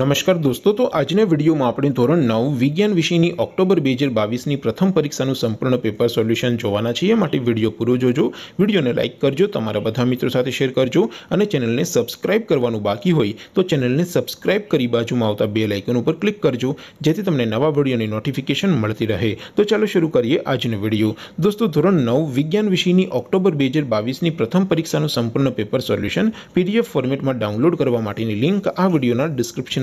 નમસ્કાર દોસ્તો તો આજ ને વિડિયો માં આપણે ધોરણ 9 વિજ્ઞાન વિષય ની ઓક્ટોબર 2022 ની પ્રથમ પરીક્ષા નું સંપૂર્ણ પેપર સોલ્યુશન જોવાના છે એ માટે વિડિયો પૂરો જોજો વિડિયોને લાઈક કરજો તમારા બધા મિત્રો સાથે શેર કરજો અને ચેનલ ને સબ્સ્ક્રાઇબ કરવાનું બાકી હોય તો ચેનલ ને સબ્સ્ક્રાઇબ કરી બાજુમાં આવતા બેલ આઇકન ઉપર ક્લિક કરજો જેથી તમને નવા વિડિયો ની નોટિફિકેશન મળતી રહે તો ચાલો શરૂ કરીએ આજ ને વિડિયો દોસ્તો ધોરણ 9 વિજ્ઞાન વિષય ની ઓક્ટોબર 2022 ની પ્રથમ પરીક્ષા નું સંપૂર્ણ પેપર સોલ્યુશન PDF ફોર્મેટ માં ડાઉનલોડ કરવા માટે ની લિંક આ વિડિયો ના ડિસ્ક્રિપ્શન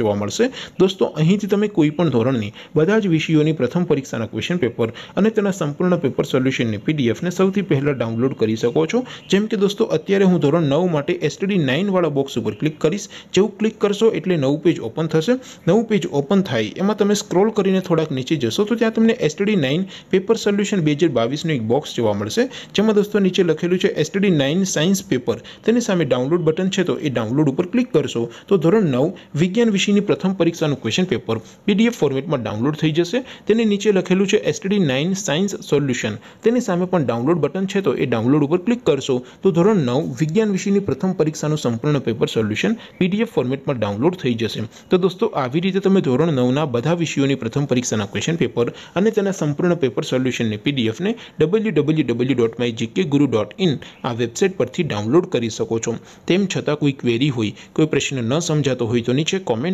જો વા મળશે દોસ્તો અહીંથી તમે કોઈ પણ ધોરણની બધા જ વિષયોની પ્રથમ પરીક્ષાના ક્વેશ્ચન પેપર અને તેના સંપૂર્ણ પેપર સોલ્યુશનની પીડીએફ ને સૌથી પહેલા ડાઉનલોડ કરી શકો છો જેમ કે દોસ્તો અત્યારે હું ધોરણ 9 માટે STD 9 વાળો બોક્સ ઉપર ક્લિક કરશો જેઉ ક્લિક કરશો એટલે નવ પેજ ઓપન થશે નવ પેજ ઓપન થઈ એમાં તમે સ્ક્રોલ કરીને થોડાક નીચે જશો તો ત્યાં તમને STD 9 પેપર સોલ્યુશન 2022 નો એક બોક્સ જોવા મળશે જેમાં દોસ્તો નીચે લખેલું છે STD 9 સાયન્સ પેપર તેની સામે ડાઉનલોડ બટન છે તો એ ડાઉનલોડ ઉપર ક્લિક કરશો તો ધોરણ 9 વિજ્ઞાન ની પ્રથમ પરીક્ષા નું ક્વેશ્ચન પેપર પીડીએફ ફોર્મેટમાં ડાઉનલોડ થઈ જશે તેની નીચે લખેલું છે STD 9 સાયન્સ સોલ્યુશન તેની સામે પણ ડાઉનલોડ બટન છે તો એ ડાઉનલોડ ઉપર ક્લિક કરશો તો ધોરણ 9 વિજ્ઞાન વિષયની પ્રથમ પરીક્ષા નું સંપૂર્ણ પેપર સોલ્યુશન પીડીએફ ફોર્મેટમાં ડાઉનલોડ થઈ જશે તો દોસ્તો આવી રીતે તમે ધોરણ 9 ના બધા વિષયો ની પ્રથમ પરીક્ષા ના ક્વેશ્ચન પેપર અને તેના સંપૂર્ણ પેપર સોલ્યુશન ને પીડીએફ ને www.gkguru.in આ વેબસાઈટ પરથી ડાઉનલોડ કરી શકો છો તેમ છતાં કોઈ ક્વેરી હોય કોઈ પ્રશ્ન ન સમજાતો હોય તો નીચે કોમેન્ટ